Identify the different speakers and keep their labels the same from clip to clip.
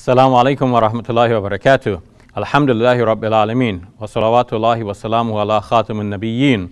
Speaker 1: Assalamu alaikum wa rahmatullahi wa barakatuh. Alhamdulillahi rabbil alameen. Wa salawatullahi wa salamu ala khatamun nabiyyin.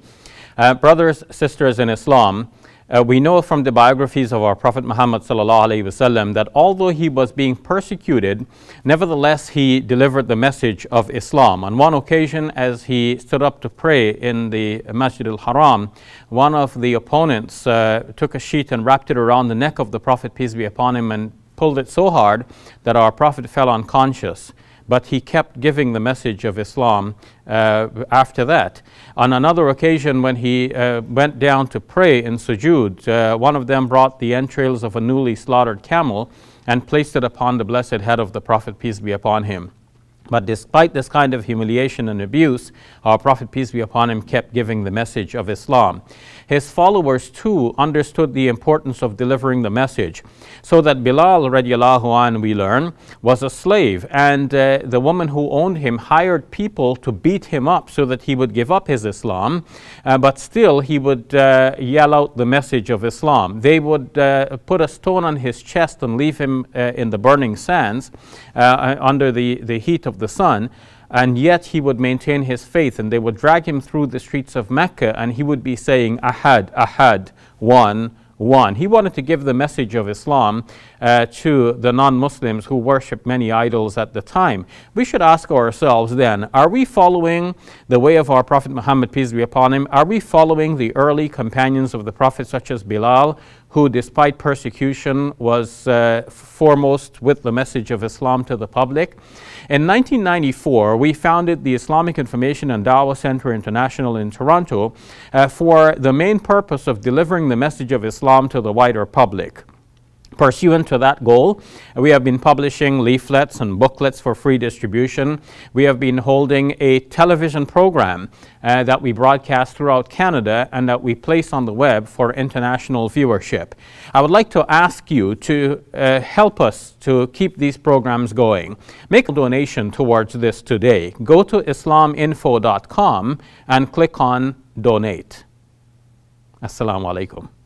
Speaker 1: Uh, brothers, sisters in Islam, uh, we know from the biographies of our Prophet Muhammad wasallam that although he was being persecuted, nevertheless he delivered the message of Islam. On one occasion, as he stood up to pray in the Masjid al-Haram, one of the opponents uh, took a sheet and wrapped it around the neck of the Prophet, peace be upon him, and pulled it so hard that our Prophet fell unconscious. But he kept giving the message of Islam uh, after that. On another occasion, when he uh, went down to pray in sujood, uh, one of them brought the entrails of a newly slaughtered camel and placed it upon the blessed head of the Prophet, peace be upon him. But despite this kind of humiliation and abuse, our Prophet, peace be upon him, kept giving the message of Islam. His followers too understood the importance of delivering the message. So that Bilal, radiallahu an, we learn, was a slave, and uh, the woman who owned him hired people to beat him up so that he would give up his Islam, uh, but still he would uh, yell out the message of Islam. They would uh, put a stone on his chest and leave him uh, in the burning sands uh, under the, the heat of the sun, and yet he would maintain his faith, and they would drag him through the streets of Mecca, and he would be saying, Ahad, Ahad, one, one. He wanted to give the message of Islam uh, to the non Muslims who worshipped many idols at the time. We should ask ourselves then are we following the way of our Prophet Muhammad, peace be upon him? Are we following the early companions of the Prophet, such as Bilal, who, despite persecution, was uh, foremost with the message of Islam to the public. In 1994, we founded the Islamic Information and Dawah Center International in Toronto uh, for the main purpose of delivering the message of Islam to the wider public. Pursuant to that goal, we have been publishing leaflets and booklets for free distribution. We have been holding a television program uh, that we broadcast throughout Canada and that we place on the web for international viewership. I would like to ask you to uh, help us to keep these programs going. Make a donation towards this today. Go to islaminfo.com and click on Donate. Assalamu alaikum.